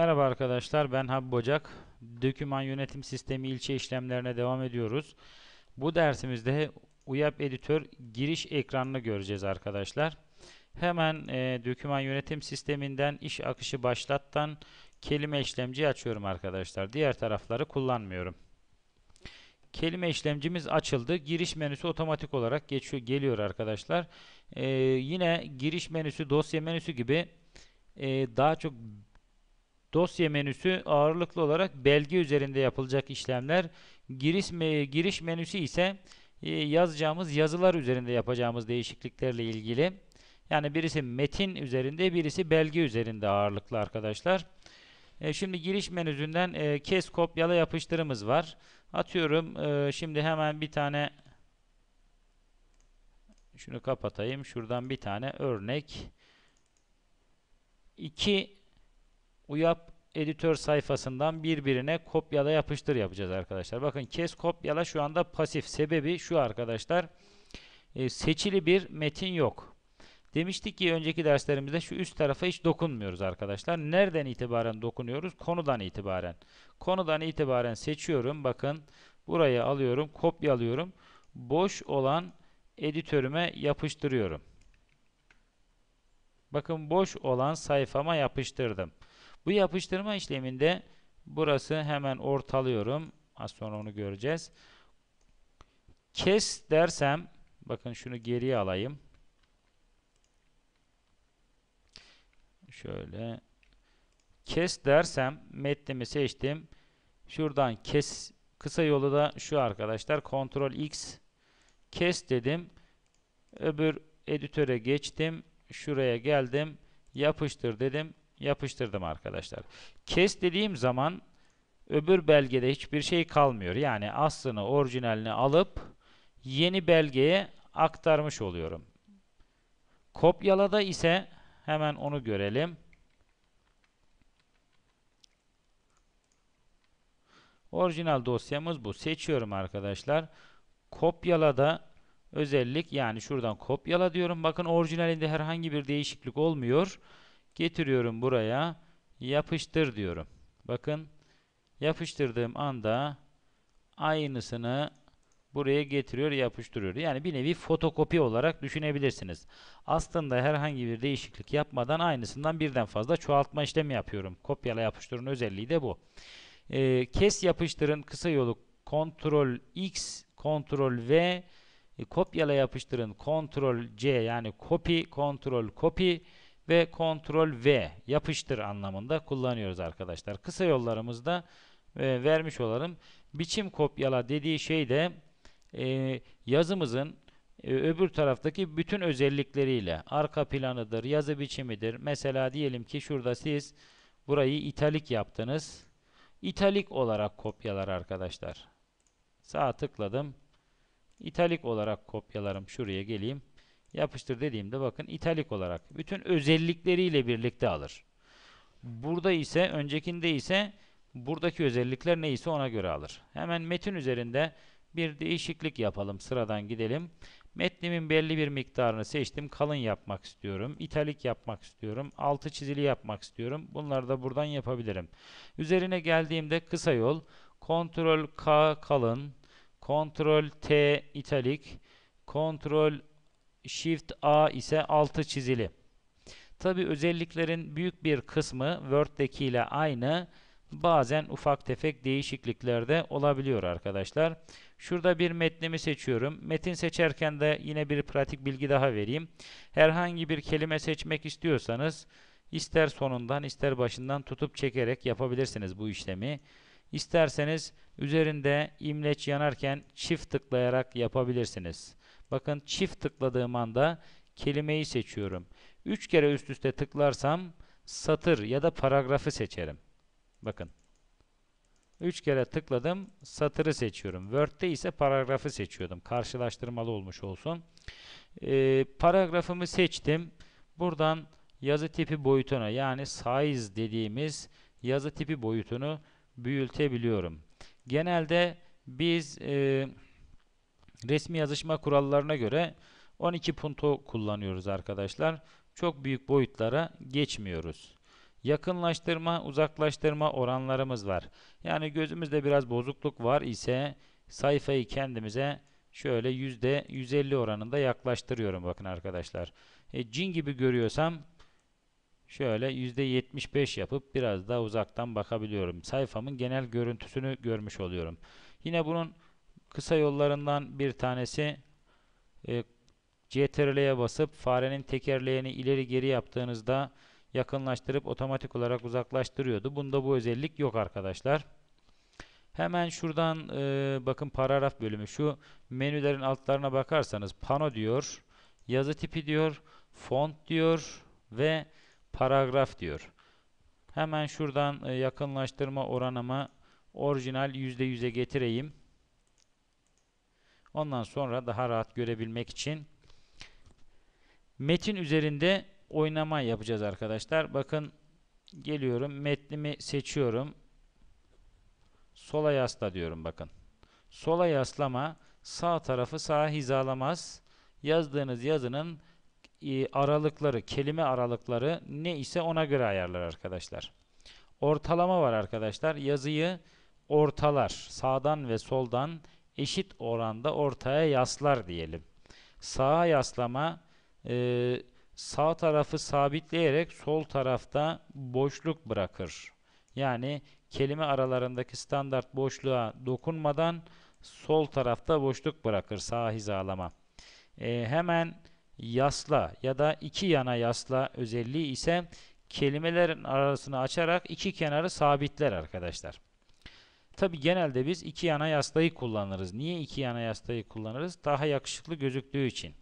Merhaba arkadaşlar ben Hab Bocak. Döküman yönetim sistemi ilçe işlemlerine devam ediyoruz. Bu dersimizde UYAP editör giriş ekranını göreceğiz arkadaşlar. Hemen e, döküman yönetim sisteminden iş akışı başlattan kelime işlemci açıyorum arkadaşlar. Diğer tarafları kullanmıyorum. Kelime işlemcimiz açıldı. Giriş menüsü otomatik olarak geçiyor, geliyor arkadaşlar. E, yine giriş menüsü, dosya menüsü gibi e, daha çok Dosya menüsü ağırlıklı olarak belge üzerinde yapılacak işlemler. Giriş, giriş menüsü ise e, yazacağımız yazılar üzerinde yapacağımız değişikliklerle ilgili. Yani birisi metin üzerinde, birisi belge üzerinde ağırlıklı arkadaşlar. E, şimdi giriş menüsünden e, kes, kopyala, yapıştırımız var. Atıyorum e, şimdi hemen bir tane şunu kapatayım. Şuradan bir tane örnek. 2 UYAP editör sayfasından birbirine kopyala yapıştır yapacağız arkadaşlar. Bakın kes kopyala şu anda pasif. Sebebi şu arkadaşlar. E, seçili bir metin yok. Demiştik ki önceki derslerimizde şu üst tarafa hiç dokunmuyoruz arkadaşlar. Nereden itibaren dokunuyoruz? Konudan itibaren. Konudan itibaren seçiyorum. Bakın burayı alıyorum, kopyalıyorum. Boş olan editörüme yapıştırıyorum. Bakın boş olan sayfama yapıştırdım. Bu yapıştırma işleminde burası hemen ortalıyorum. Az sonra onu göreceğiz. Kes dersem bakın şunu geriye alayım. Şöyle kes dersem metnimi seçtim. Şuradan kes kısa yolu da şu arkadaşlar Ctrl X kes dedim. Öbür editöre geçtim. Şuraya geldim. Yapıştır dedim. Yapıştırdım arkadaşlar. Kes dediğim zaman öbür belgede hiçbir şey kalmıyor. Yani aslını, orijinalini alıp yeni belgeye aktarmış oluyorum. Kopyalada ise hemen onu görelim. Orijinal dosyamız bu. Seçiyorum arkadaşlar. Kopyalada özellik yani şuradan kopyala diyorum. Bakın orijinalinde herhangi bir değişiklik olmuyor. Getiriyorum buraya. Yapıştır diyorum. Bakın yapıştırdığım anda aynısını buraya getiriyor, yapıştırıyor. Yani bir nevi fotokopi olarak düşünebilirsiniz. Aslında herhangi bir değişiklik yapmadan aynısından birden fazla çoğaltma işlemi yapıyorum. Kopyala yapıştırın özelliği de bu. Ee, kes yapıştırın kısa yolu Ctrl X, Ctrl V, kopyala yapıştırın Ctrl C yani copy, Ctrl copy, ve kontrol V yapıştır anlamında kullanıyoruz arkadaşlar. Kısa yollarımızda e, vermiş olalım. Biçim kopyala dediği şey de e, yazımızın e, öbür taraftaki bütün özellikleriyle arka planıdır, yazı biçimidir. Mesela diyelim ki şurada siz burayı italik yaptınız. İtalik olarak kopyalar arkadaşlar. sağ tıkladım. İtalik olarak kopyalarım. Şuraya geleyim. Yapıştır dediğimde bakın italik olarak bütün özellikleriyle birlikte alır. Burada ise öncekinde ise buradaki özellikler neyse ona göre alır. Hemen metin üzerinde bir değişiklik yapalım. Sıradan gidelim. Metnimin belli bir miktarını seçtim. Kalın yapmak istiyorum. İtalik yapmak istiyorum. Altı çizili yapmak istiyorum. Bunları da buradan yapabilirim. Üzerine geldiğimde kısa yol. Ctrl K kalın. Ctrl T italik. Ctrl Shift A ise altı çizili. Tabi özelliklerin büyük bir kısmı Word'deki ile aynı. Bazen ufak tefek değişiklikler de olabiliyor arkadaşlar. Şurada bir metnimi seçiyorum. Metin seçerken de yine bir pratik bilgi daha vereyim. Herhangi bir kelime seçmek istiyorsanız ister sonundan ister başından tutup çekerek yapabilirsiniz bu işlemi. İsterseniz üzerinde imleç yanarken çift tıklayarak yapabilirsiniz. Bakın çift tıkladığım anda kelimeyi seçiyorum. 3 kere üst üste tıklarsam satır ya da paragrafı seçerim. Bakın. 3 kere tıkladım. Satırı seçiyorum. Word'te ise paragrafı seçiyordum. Karşılaştırmalı olmuş olsun. Ee, paragrafımı seçtim. Buradan yazı tipi boyutuna yani size dediğimiz yazı tipi boyutunu büyütebiliyorum. Genelde biz... E, Resmi yazışma kurallarına göre 12 punto kullanıyoruz arkadaşlar. Çok büyük boyutlara geçmiyoruz. Yakınlaştırma, uzaklaştırma oranlarımız var. Yani gözümüzde biraz bozukluk var ise sayfayı kendimize şöyle %150 oranında yaklaştırıyorum bakın arkadaşlar. E, cin gibi görüyorsam şöyle %75 yapıp biraz daha uzaktan bakabiliyorum. Sayfamın genel görüntüsünü görmüş oluyorum. Yine bunun Kısa yollarından bir tanesi e, CTRL'ye basıp farenin tekerleğini ileri geri yaptığınızda yakınlaştırıp otomatik olarak uzaklaştırıyordu. Bunda bu özellik yok arkadaşlar. Hemen şuradan e, bakın paragraf bölümü şu menülerin altlarına bakarsanız pano diyor, yazı tipi diyor, font diyor ve paragraf diyor. Hemen şuradan e, yakınlaştırma oranımı orijinal %100'e getireyim. Ondan sonra daha rahat görebilmek için metin üzerinde oynama yapacağız arkadaşlar. Bakın geliyorum metnimi seçiyorum. Sola yasla diyorum bakın. Sola yaslama sağ tarafı sağa hizalamaz. Yazdığınız yazının e, aralıkları, kelime aralıkları ne ise ona göre ayarlar arkadaşlar. Ortalama var arkadaşlar. Yazıyı ortalar. Sağdan ve soldan eşit oranda ortaya yaslar diyelim. Sağa yaslama e, sağ tarafı sabitleyerek sol tarafta boşluk bırakır. Yani kelime aralarındaki standart boşluğa dokunmadan sol tarafta boşluk bırakır sağ hizalama. E, hemen yasla ya da iki yana yasla özelliği ise kelimelerin arasını açarak iki kenarı sabitler arkadaşlar. Tabi genelde biz iki yana yastayı kullanırız. Niye iki yana yastayı kullanırız? Daha yakışıklı gözüktüğü için.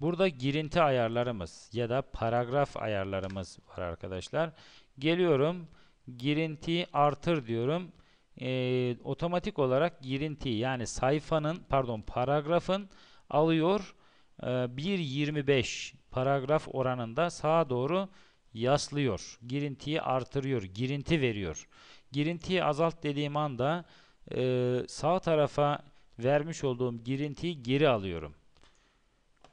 Burada girinti ayarlarımız ya da paragraf ayarlarımız var arkadaşlar. Geliyorum girintiyi artır diyorum. Ee, otomatik olarak girinti yani sayfanın pardon paragrafın alıyor e, ee, 1.25 paragraf oranında sağa doğru yaslıyor. Girintiyi artırıyor. Girinti veriyor. Girintiyi azalt dediğim anda e, sağ tarafa vermiş olduğum girintiyi geri alıyorum.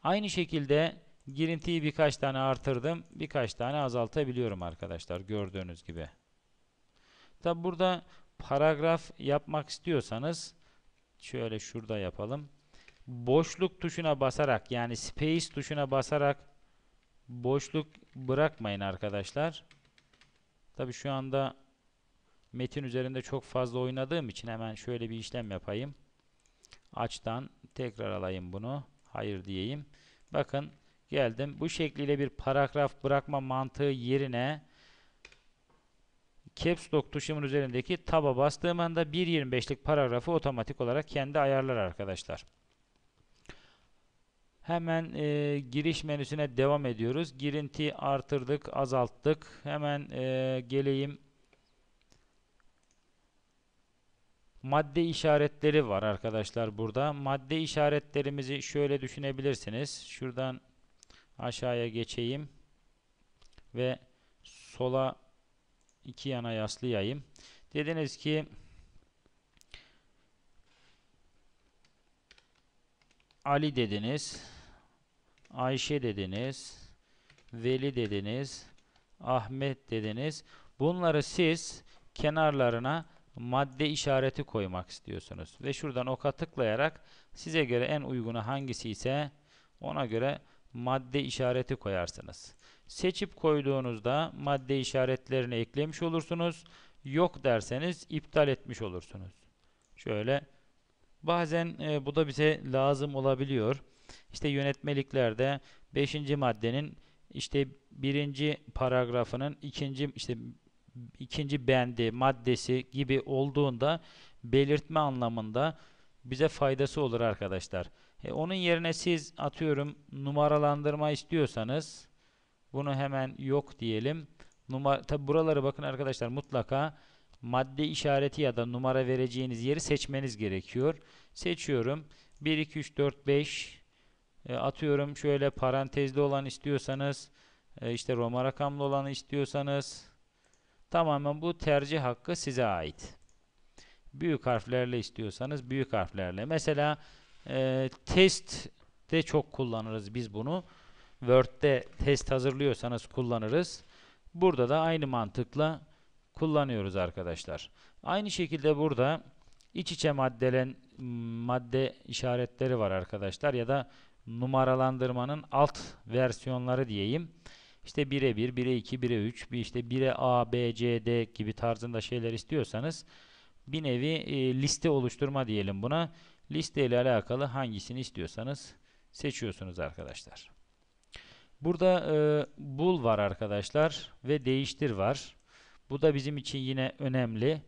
Aynı şekilde girintiyi birkaç tane artırdım. Birkaç tane azaltabiliyorum arkadaşlar gördüğünüz gibi. Tabi burada paragraf yapmak istiyorsanız şöyle şurada yapalım. Boşluk tuşuna basarak yani space tuşuna basarak boşluk bırakmayın arkadaşlar. Tabi şu anda metin üzerinde çok fazla oynadığım için hemen şöyle bir işlem yapayım. Açtan tekrar alayım bunu. Hayır diyeyim. Bakın geldim. Bu şekliyle bir paragraf bırakma mantığı yerine Caps Lock tuşumun üzerindeki taba bastığım anda 1.25'lik paragrafı otomatik olarak kendi ayarlar arkadaşlar. Hemen e, giriş menüsüne devam ediyoruz. Girinti artırdık, azalttık. Hemen e, geleyim madde işaretleri var arkadaşlar burada. Madde işaretlerimizi şöyle düşünebilirsiniz. Şuradan aşağıya geçeyim ve sola iki yana yaslayayım. Dediniz ki Ali dediniz, Ayşe dediniz, Veli dediniz, Ahmet dediniz. Bunları siz kenarlarına madde işareti koymak istiyorsunuz. Ve şuradan oka tıklayarak size göre en uygunu hangisi ise ona göre madde işareti koyarsınız. Seçip koyduğunuzda madde işaretlerini eklemiş olursunuz. Yok derseniz iptal etmiş olursunuz. Şöyle bazen e, bu da bize lazım olabiliyor. İşte yönetmeliklerde 5. maddenin işte birinci paragrafının ikinci işte ikinci bendi, maddesi gibi olduğunda belirtme anlamında bize faydası olur arkadaşlar. E, onun yerine siz atıyorum numaralandırma istiyorsanız bunu hemen yok diyelim. Numara, tabi buraları bakın arkadaşlar mutlaka madde işareti ya da numara vereceğiniz yeri seçmeniz gerekiyor. Seçiyorum. 1, 2, 3, 4, 5 e, atıyorum şöyle parantezli olan istiyorsanız e, işte Roma rakamlı olanı istiyorsanız Tamamen bu tercih hakkı size ait. Büyük harflerle istiyorsanız büyük harflerle. Mesela e, test de çok kullanırız biz bunu. Word'de test hazırlıyorsanız kullanırız. Burada da aynı mantıkla kullanıyoruz arkadaşlar. Aynı şekilde burada iç içe maddelen madde işaretleri var arkadaşlar ya da numaralandırmanın alt versiyonları diyeyim işte 1'e 1, 1'e 2, 1'e 3, bir işte 1'e A, B, C, D gibi tarzında şeyler istiyorsanız bir nevi e, liste oluşturma diyelim buna. Liste ile alakalı hangisini istiyorsanız seçiyorsunuz arkadaşlar. Burada e, bul var arkadaşlar ve değiştir var. Bu da bizim için yine önemli.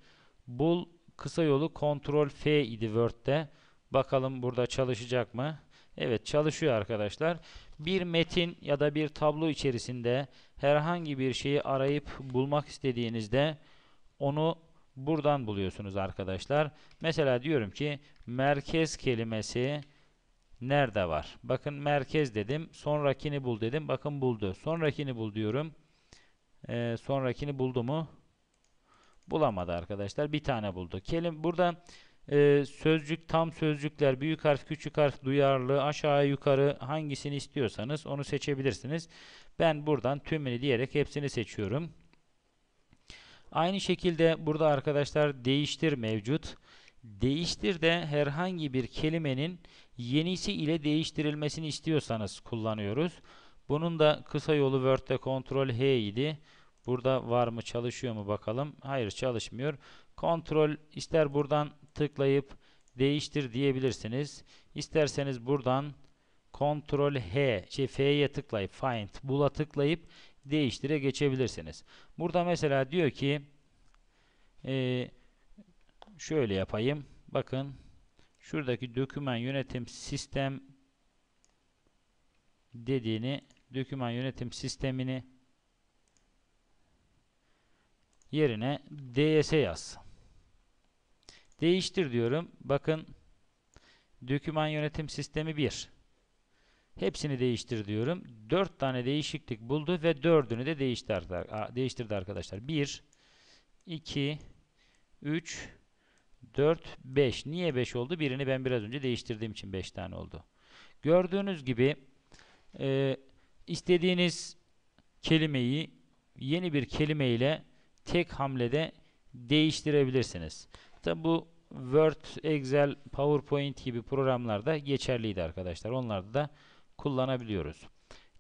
Bul kısa yolu Ctrl F idi Word'de. Bakalım burada çalışacak mı? Evet çalışıyor arkadaşlar. Bir metin ya da bir tablo içerisinde herhangi bir şeyi arayıp bulmak istediğinizde onu buradan buluyorsunuz arkadaşlar. Mesela diyorum ki merkez kelimesi nerede var? Bakın merkez dedim. Sonrakini bul dedim. Bakın buldu. Sonrakini bul diyorum. Ee, sonrakini buldu mu? Bulamadı arkadaşlar. Bir tane buldu. Kelim burada e, sözcük tam sözcükler büyük harf küçük harf duyarlı aşağı yukarı hangisini istiyorsanız onu seçebilirsiniz. Ben buradan tümünü diyerek hepsini seçiyorum. Aynı şekilde burada arkadaşlar değiştir mevcut. Değiştir de herhangi bir kelimenin yenisi ile değiştirilmesini istiyorsanız kullanıyoruz. Bunun da kısa yolu Word'de Ctrl H idi. Burada var mı çalışıyor mu bakalım. Hayır çalışmıyor. Ctrl ister buradan tıklayıp değiştir diyebilirsiniz. İsterseniz buradan Ctrl H, şey F'ye tıklayıp Find, bula tıklayıp değiştire geçebilirsiniz. Burada mesela diyor ki e, şöyle yapayım. Bakın şuradaki döküman yönetim sistem dediğini döküman yönetim sistemini yerine ds yaz. Değiştir diyorum. Bakın döküman yönetim sistemi 1. Hepsini değiştir diyorum. 4 tane değişiklik buldu ve 4'ünü de değiştirdi arkadaşlar. 1, 2, 3, 4, 5. Niye 5 oldu? Birini ben biraz önce değiştirdiğim için 5 tane oldu. Gördüğünüz gibi e, istediğiniz kelimeyi yeni bir kelimeyle tek hamlede değiştirebilirsiniz. Tabi bu Word, Excel, PowerPoint gibi programlarda geçerliydi arkadaşlar. Onlarda da kullanabiliyoruz.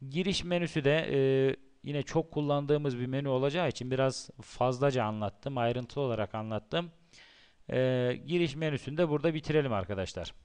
Giriş menüsü de e, yine çok kullandığımız bir menü olacağı için biraz fazlaca anlattım. Ayrıntılı olarak anlattım. E, giriş menüsünü de burada bitirelim arkadaşlar.